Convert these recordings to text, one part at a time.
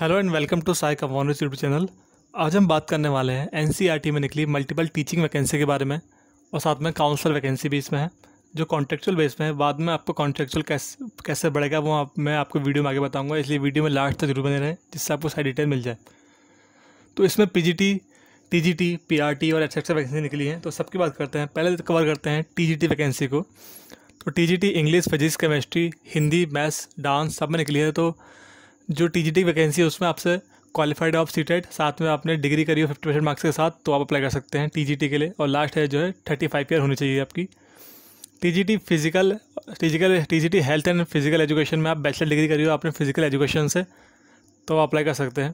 hello and welcome to Sai commons YouTube channel आज हम बात करने वाले हैं एन e में निकली मल्टीपल टीचिंग वैकेंसी के बारे में और साथ में काउंसलर वैकेंसी भी इसमें है जो कॉन्ट्रेक्चुअल बेस में है बाद में आपको कॉन्ट्रेक्चुअल कैसे कैसे बढ़ेगा वो आप, मैं आपको वीडियो में आगे बताऊँगा इसलिए वीडियो में लास्ट तक जरूर बने रहें जिससे आपको सारी डिटेल मिल जाए तो इसमें P G T T G T P R T और एक्सेट्रा वैकेंसी निकली हैं तो सबकी बात करते हैं पहले कवर तो करते हैं टी जी टी वैकेंसी को तो T G T English physics chemistry Hindi maths dance सब में निकली है तो जो टी वैकेंसी है उसमें आपसे क्वालिफाइड ऑफ सीटेड साथ में आपने डिग्री करी हो फिफ्टी परसेंट मार्क्स के साथ तो आप अप्लाई कर सकते हैं टी के लिए और लास्ट है जो है थर्टी फाइव ईयर होनी चाहिए आपकी T physical physical T health and physical education में आप बैचलर डिग्री करी हो आपने फिजिकल एजुकेशन से तो आप अप्लाई कर सकते हैं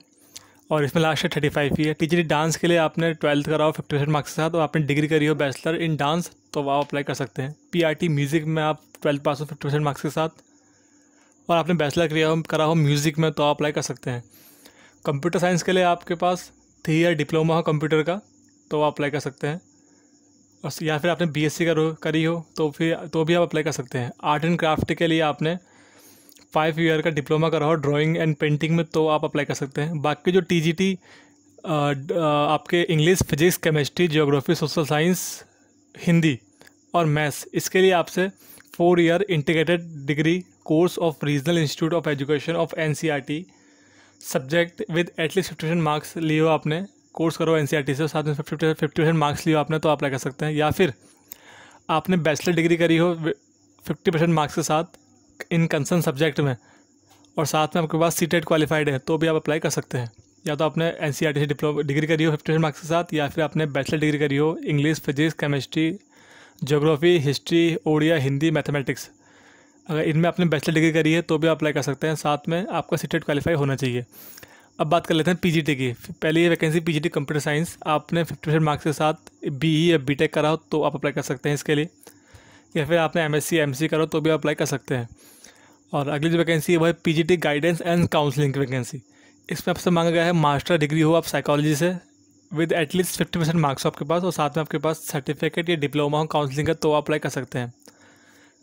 और इसमें लास्ट है thirty five year T dance के लिए आपने ट्वेल्थ कराओ फिफ्टी परसेंट मार्क्स के साथ और आपने डिग्री करी हो बैचलर इन डांस तो आप अप्लाई कर सकते हैं पी म्यूज़िक में आप ट्वेल्थ पास हो फिफ्टी परसेंट मार्क्स के साथ और आपने बैचलर किया करा हो म्यूज़िक में तो आप अप्लाई कर सकते हैं कंप्यूटर साइंस के लिए आपके पास थ्री ईयर डिप्लोमा हो कंप्यूटर का तो आप अप्लाई कर सकते हैं और या फिर आपने बीएससी करो करी हो तो फिर तो भी आप अप्लाई कर सकते हैं आर्ट एंड क्राफ्ट के लिए आपने फाइव ईयर का डिप्लोमा करा हो ड्राइंग एंड पेंटिंग में तो आप अप्लाई कर सकते हैं बाकी जो टी आपके English physics chemistry geography social science Hindi और मैथ्स इसके लिए आपसे four year integrated degree institute of education of N C R T subject with at least fifty percent marks लिए हो आपने कोर्स करो एन e से साथ में फिफ्टी फिफ्टी परसेंट मार्क्स लिए हो आपने तो आप अप्लाई कर सकते हैं या फिर आपने बैचलर डिग्री करी हो फिफ्टी परसेंट मार्क्स के साथ इन कंसर्न सब्जेक्ट में और साथ में आपके पास सी टेट क्वालिफाइड है तो भी आप अप्लाई कर सकते हैं या तो आपने एन सी आर टी से डिप्लोमा डिग्री करी हो फिफ्टी परसेंट मार्क्स के साथ या फिर आपने बैचलर डिग्री करी हो English physics chemistry geography history Odia Hindi mathematics अगर इनमें आपने बैचलर डिग्री करी है तो भी आप अप्लाई कर सकते हैं साथ में आपका सीटेट क्वालिफाई e होना चाहिए अब बात कर लेते हैं पी की पहली ये वैकेंसी पीजीटी कंप्यूटर साइंस आपने फिफ्टी परसेंट मार्क्स के साथ ई e या बी करा हो तो आप अप्लाई कर सकते हैं इसके लिए या फिर आपने एम एस सी करो तो भी अप्लाई कर सकते हैं और अगली जो वैकेंसी है वह टी गाइडेंस एंड काउंसलिंग की वैकेंसी इसमें आपसे मांगा गया है मास्टर डिग्री हो आप साइकोलॉजी से with at least fifty percent marks आपके पास और साथ में आपके पास सर्टिफिकेट या डिप्लोमा हो काउंसलिंग का तो आप अप्लाई कर सकते हैं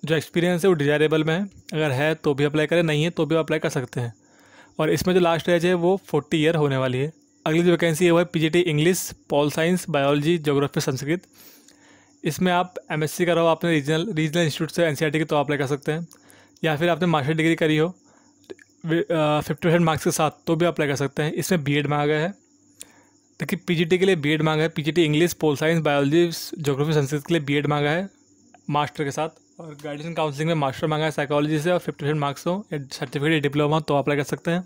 जो एक्सपीरियंस है वो डिजायरेबल में है अगर है तो भी अप्लाई करें नहीं है तो भी अप्लाई कर सकते हैं और इसमें जो लास्ट एज है वो फोर्टी ईयर होने वाली है अगली जो वैकेंसी है वो है T English pol science biology geography Sanskrit इसमें आप एम एस सी करो आपने रीजनल रीजनल इंस्टीट्यूट से एन सी आर टी की तो अप्लाई कर सकते हैं या फिर आपने मास्टर डिग्री करी हो फिफ्टी परसेंट मार्क्स के साथ तो भी अप्लाई कर सकते हैं इसमें बी एड मांगा है देखिए पी जी टी के लिए बी एड मांगा है P G T English pol science biology geography Sanskrit के लिए बी एड मांगा है मास्टर के साथ और गाइडेंस काउंसलिंग में मास्टर मांगा है साइकोलॉजी से और फिफ्टी परसेंट मार्क्स हो या सर्टिफिकेट डिप्लोमा तो अप्लाई कर सकते हैं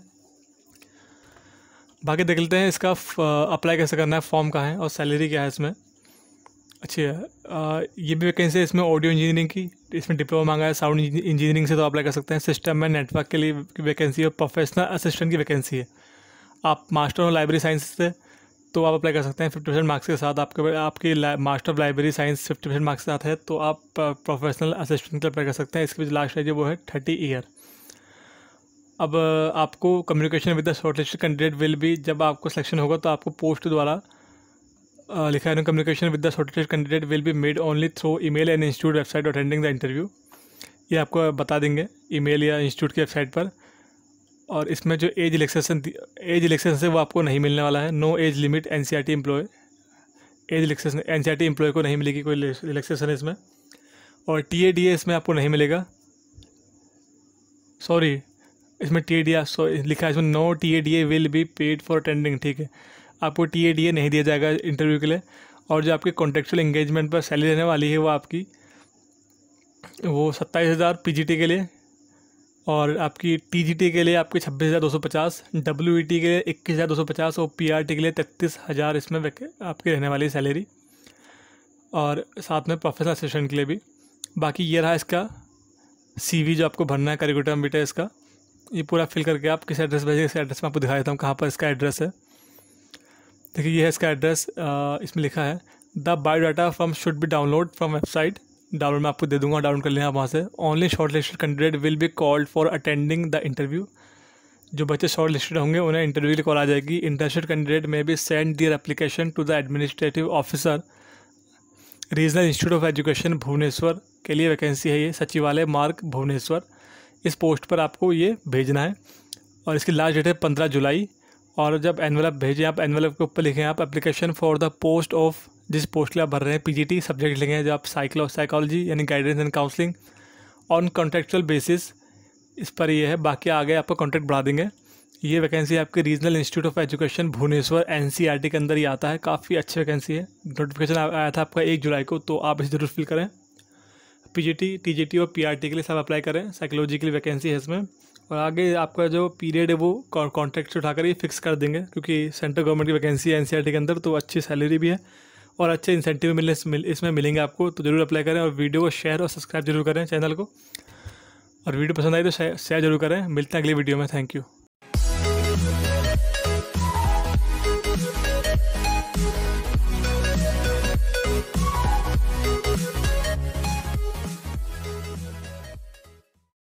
बाकी देख लेते हैं इसका अप्लाई कैसे करना है फॉर्म कहाँ है और सैलरी क्या है इसमें अच्छी है आ, ये भी वैकेंसी है इसमें ऑडियो इंजीनियरिंग की इसमें डिप्लोमा मांगा है साउंड इंजीनियरिंग से तो अप्लाई कर सकते हैं सिस्टम में नेटवर्क के लिए वैकेंसी है प्रोफेशनल असिस्टेंट की वैकेंसी है आप मास्टर हो लाइब्रेरी साइंस से तो आप अप्लाई कर सकते हैं फिफ्टी परसेंट मार्क्स के साथ आपके आपकी master of library science fifty percent marks के साथ है तो आप प्रोफेशनल असिस्टेंट के लिए अप्लाई कर सकते हैं इसके बीच लास्ट है जो वो है थर्टी ईयर अब आपको communication with the shortlisted candidate will भी जब आपको सिलेक्शन होगा तो आपको पोस्ट द्वारा लिखा है communication with the shortlist candidate will be made only through email and institute website attending the interview ये आपको बता देंगे ईमेल या इंस्टीट्यूट की वेबसाइट पर और इसमें जो एज रिलेक्सेशन एज रिलेक्सेशन से वो आपको नहीं मिलने वाला है no age limit N C R T employ age relaxation N C R T employ को नहीं मिलेगी कोई रिलेक्सेशन इसमें और टी ए डी ए इसमें आपको नहीं मिलेगा सॉरी इसमें टी ए डी सॉरी लिखा है इसमें no T A D A will be paid for attending ठीक है आपको टी ए डी ए नहीं दिया जाएगा इंटरव्यू के लिए और जो आपके कॉन्ट्रेक्चुअल इंगेजमेंट पर सैलरी रहने वाली है वो आपकी वो सत्ताईस हज़ार पी जी टी के लिए और आपकी टी के लिए आपके छब्बीस हज़ार दो सौ पचास डब्ल्यू e के लिए इक्कीस हज़ार दो सौ पचास और पी के लिए तैंतीस हज़ार इसमें आपकी रहने वाली सैलरी और साथ में प्रोफेशनल असिस्टेंट के लिए भी बाकी ये रहा इसका सीवी जो आपको भरना है करिकुलम बीटा इसका ये पूरा फिल करके आप किस एड्रेस भेजिए इस एड्रेस में आपको दिखा देता हूँ कहाँ पर इसका एड्रेस है देखिए ये है इसका एड्रेस इसमें लिखा है the biodata from should be download from website download मैं आपको दे दूंगा डाउनलोड कर लेना आप वहाँ से only shortlisted candidate will be called for attending the interview जो बच्चे शॉर्ट लिस्टेड होंगे उन्हें इंटरव्यू के कॉल आ जाएगी interested candidate may be send their application to the administrative officer regional institute of education Bhubaneswar के लिए वैकेंसी है ये सचिवालय मार्ग भुवनेश्वर इस पोस्ट पर आपको ये भेजना है और इसकी लास्ट डेट है पंद्रह जुलाई और जब एनवेलप भेजें आप एनवेलप के ऊपर लिखें आप application for the post of जिस पोस्ट के आप भर रहे हैं पीजीटी सब्जेक्ट लेंगे जो आप साइकिलो साइकोलॉजी यानी guidance and counselling on contractual basis इस पर यह है बाकी आगे आपको कॉन्ट्रैक्ट बढ़ा देंगे ये वैकेंसी आपके regional institute of education Bhubaneswar N e के अंदर ही आता है काफ़ी अच्छी वैकेंसी है नोटिफिकेशन आया था आपका एक जुलाई को तो आप इसे ज़रूर फिल करें पीजीटी टीजीटी और पीआरटी के लिए सब अप्लाई करें साइकोलॉजी के लिए वैकेंसी है इसमें और आगे आपका जो पीरियड है वो कॉन्ट्रैक्ट उठाकर ही फिक्स कर देंगे क्योंकि सेंट्रल गवर्नमेंट की वैकेंसी है एन e के अंदर तो अच्छी सैलरी भी है और अच्छे इंसेंटिव मिलने मिल, इसमें मिलेंगे आपको तो ज़रूर अप्लाई करें और वीडियो को शेयर और सब्सक्राइब जरूर करें चैनल को और वीडियो पसंद आई तो शेयर जरूर करें मिलते हैं अगली वीडियो में थैंक यू